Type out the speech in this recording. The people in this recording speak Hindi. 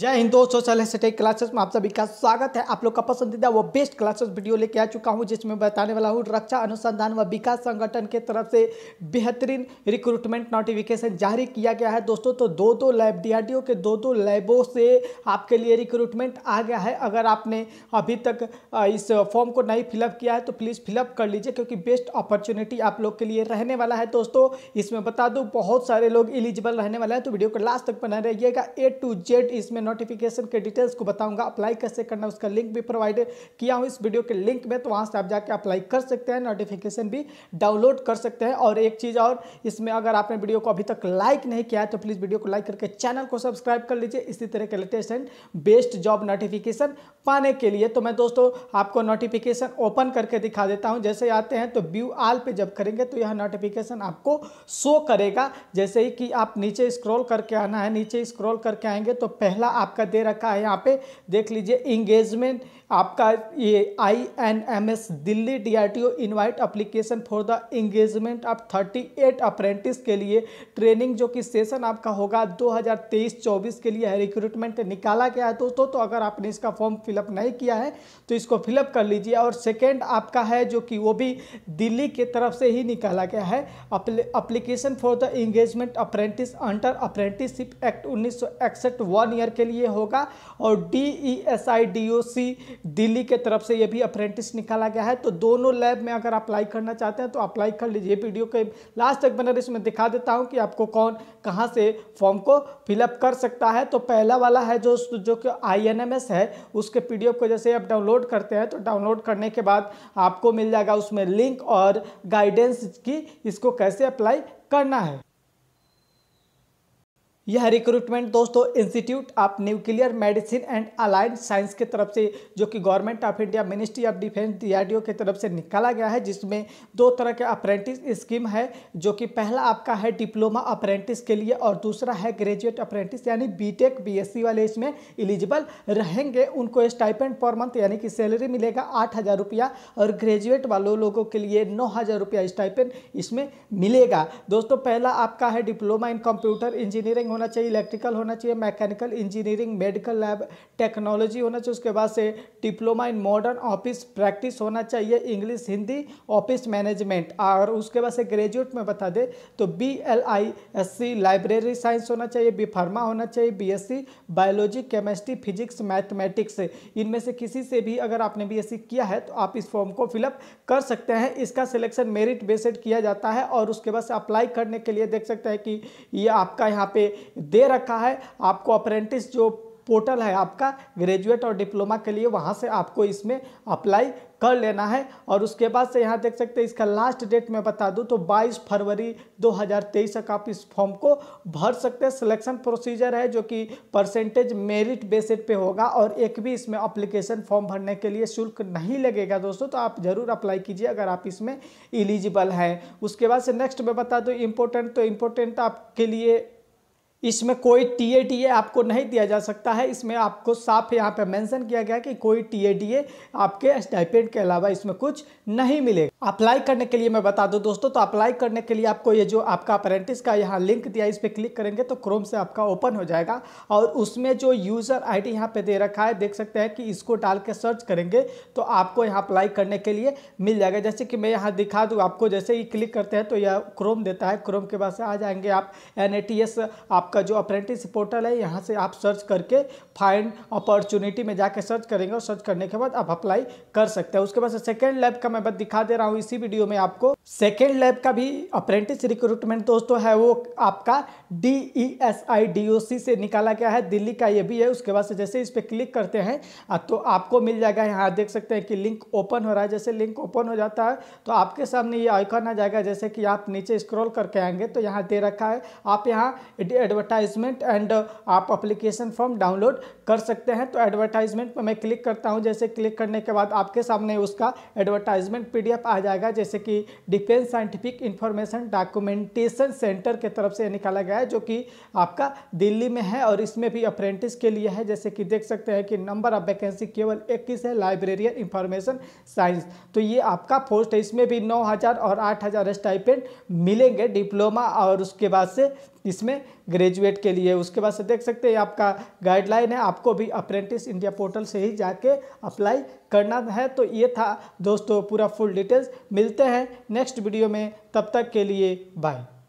जय हिंद दोस्तों सेल्स टेक क्लासेस में आप सभी का स्वागत है आप लोग का पसंदीदा वो बेस्ट क्लासेस वीडियो लेके आ चुका हूँ जिसमें बताने वाला हूँ रक्षा अनुसंधान व विकास संगठन के तरफ से बेहतरीन रिक्रूटमेंट नोटिफिकेशन जारी किया गया है दोस्तों तो दो दो लैब डीआरडीओ के दो दो लैबों से आपके लिए रिक्रूटमेंट आ गया है अगर आपने अभी तक इस फॉर्म को नहीं फिलअप किया है तो प्लीज़ फिलअप कर लीजिए क्योंकि बेस्ट अपॉर्चुनिटी आप लोग के लिए रहने वाला है दोस्तों इसमें बता दूँ बहुत सारे लोग एलिजिबल रहने वाला है तो वीडियो को लास्ट तक बना रहिएगा ए टू जेड इसमें में नोटिफिकेशन के डिटेल्स को बताऊंगा अप्लाई कैसे करना है उसका लिंक भी प्रोवाइड किया हूँ इस वीडियो के लिंक में तो वहाँ से आप जाके अप्लाई कर सकते हैं नोटिफिकेशन भी डाउनलोड कर सकते हैं और एक चीज़ और इसमें अगर आपने वीडियो को अभी तक लाइक नहीं किया है तो प्लीज़ वीडियो को लाइक करके चैनल को सब्सक्राइब कर लीजिए इसी तरह के latest and best job notification पाने के लिए तो मैं दोस्तों आपको नोटिफिकेशन ओपन करके दिखा देता हूँ जैसे आते हैं तो व्यू आल पर जब करेंगे तो यह नोटिफिकेशन आपको शो करेगा जैसे ही कि आप नीचे स्क्रॉल करके आना है नीचे स्क्रॉल करके आएंगे तो पहला आपका दे रखा है यहाँ पे देख लीजिए इंगेजमेंट आपका ये I N M S Delhi D R T O invite application for the engagement of at apprentice के लिए ट्रेनिंग जो कि सेशन आपका होगा 2023-24 के लिए रिक्रूटमेंट निकाला गया है दोस्तों तो अगर आपने इसका फॉर्म फिलअप नहीं किया है तो इसको फिलअप कर लीजिए और सेकेंड आपका है जो कि वो भी दिल्ली की तरफ से ही निकाला गया है application for the engagement apprentice under apprenticeship act उन्नीस वन ईयर के के लिए होगा और D E S I D O C Delhi के तरफ से ये भी अप्रेंटिस निकाला गया है तो दोनों लैब में अगर अप्लाई करना चाहते हैं तो अप्लाई कर लीजिए वीडियो के लास्ट तक बनर इसमें दिखा देता हूँ कि आपको कौन कहाँ से फॉर्म को फिलअप कर सकता है तो पहला वाला है जो जो कि आई एन एम एस है उसके पी डी एफ को जैसे आप डाउनलोड करते हैं तो डाउनलोड करने के बाद आपको मिल जाएगा उसमें लिंक और गाइडेंस की इसको कैसे अप्लाई करना है यह रिक्रूटमेंट दोस्तों institute of nuclear medicine and allied science की तरफ से जो कि government of India ministry of defence DRDO की तरफ से निकाला गया है जिसमें दो तरह के अप्रेंटिस स्कीम है जो कि पहला आपका है डिप्लोमा अप्रेंटिस के लिए और दूसरा है ग्रेजुएट अप्रेंटिस यानी बी टेक वाले इसमें एलिजिबल रहेंगे उनको स्टाइपेंड पर मंथ यानी कि सैलरी मिलेगा आठ हज़ार रुपया और ग्रेजुएट वालों लोगों के लिए नौ हज़ार रुपया इसमें मिलेगा दोस्तों पहला आपका है डिप्लोमा इन कंप्यूटर इंजीनियरिंग होना चाहिए इलेक्ट्रिकल होना चाहिए mechanical engineering medical lab technology होना चाहिए उसके बाद से diploma in modern office practice होना चाहिए इंग्लिश हिंदी ऑफिस मैनेजमेंट और उसके बाद से ग्रेजुएट में बता दे तो B L I S C library science होना चाहिए बी फार्मा होना चाहिए B S C biology chemistry physics mathematics इनमें से किसी से भी अगर आपने बी एस सी किया है तो आप इस फॉर्म को फिलअप कर सकते हैं इसका सिलेक्शन मेरिट बेसड किया जाता है और उसके बाद अप्लाई करने के लिए देख सकते हैं कि ये आपका यहाँ पे दे रखा है आपको अप्रेंटिस जो पोर्टल है आपका ग्रेजुएट और डिप्लोमा के लिए वहाँ से आपको इसमें अप्लाई कर लेना है और उसके बाद से यहाँ देख सकते हैं इसका लास्ट डेट मैं बता दूँ तो 22 फरवरी 2023 तक आप इस फॉर्म को भर सकते हैं सिलेक्शन प्रोसीजर है जो कि परसेंटेज मेरिट बेसिड पे होगा और एक भी इसमें अप्लीकेशन फॉर्म भरने के लिए शुल्क नहीं लगेगा दोस्तों तो आप ज़रूर अप्लाई कीजिए अगर आप इसमें इलिजिबल हैं उसके बाद से नेक्स्ट मैं बता दूँ इम्पोर्टेंट तो इम्पोर्टेंट आपके लिए इसमें कोई टी ए टी ए आपको नहीं दिया जा सकता है इसमें आपको साफ यहाँ पे मेंशन किया गया कि कोई टी ए टी ए आपके स्टाइपेंड के अलावा इसमें कुछ नहीं मिलेगा अप्लाई करने के लिए मैं बता दूं दोस्तों तो अप्लाई करने के लिए आपको ये जो आपका अप्रेंटिस का यहाँ लिंक दिया इस पर क्लिक करेंगे तो क्रोम से आपका ओपन हो जाएगा और उसमें जो यूज़र आईडी डी यहाँ पर दे रखा है देख सकते हैं कि इसको डाल के सर्च करेंगे तो आपको यहाँ अप्लाई करने के लिए मिल जाएगा जैसे कि मैं यहाँ दिखा दूँ आपको जैसे ही क्लिक करते हैं तो यह क्रोम देता है क्रोम के बाद से आ जाएंगे आप एन आपका जो अप्रेंटिस पोर्टल है यहाँ से आप सर्च करके फाइंड अपॉर्चुनिटी में जाके सर्च करेंगे और सर्च करने के बाद आप अप्लाई कर सकते हैं उसके बाद सेकेंड लैब का मैं बस दिखा दे रहा हूँ हूँ इसी वीडियो में आपको सेकेंड लैब का भी अप्रेंटिस रिक्रूटमेंट दोस्तों है वो आपका D E S I D O C से निकाला गया है दिल्ली का ये भी है उसके बाद से जैसे इस पर क्लिक करते हैं तो आपको मिल जाएगा यहाँ देख सकते हैं कि लिंक ओपन हो रहा है जैसे लिंक ओपन हो जाता है तो आपके सामने ये आइकन आ जाएगा जैसे कि आप नीचे स्क्रॉल करके आएंगे तो यहाँ दे रखा है आप यहाँ एडवर्टाइजमेंट एंड आप अप्लीकेशन फॉर्म डाउनलोड कर सकते हैं तो एडवर्टाइजमेंट पर मैं क्लिक करता हूँ जैसे क्लिक करने के बाद आपके सामने उसका एडवर्टाइजमेंट पी आ जाएगा जैसे कि defence scientific information documentation centre के तरफ से निकाला गया है जो कि आपका दिल्ली में है और इसमें भी अप्रेंटिस के लिए है जैसे कि देख सकते हैं कि नंबर ऑफ वैकेंसी केवल इक्कीस है लाइब्रेरियन इंफॉर्मेशन साइंस तो ये आपका पोस्ट है इसमें भी नौ हज़ार और आठ हज़ार स्टाइपेंड मिलेंगे डिप्लोमा और उसके बाद से जिसमें ग्रेजुएट के लिए उसके बाद से देख सकते हैं आपका गाइडलाइन है आपको भी अप्रेंटिस इंडिया पोर्टल से ही जाके अप्लाई करना है तो ये था दोस्तों पूरा फुल डिटेल्स मिलते हैं नेक्स्ट वीडियो में तब तक के लिए बाय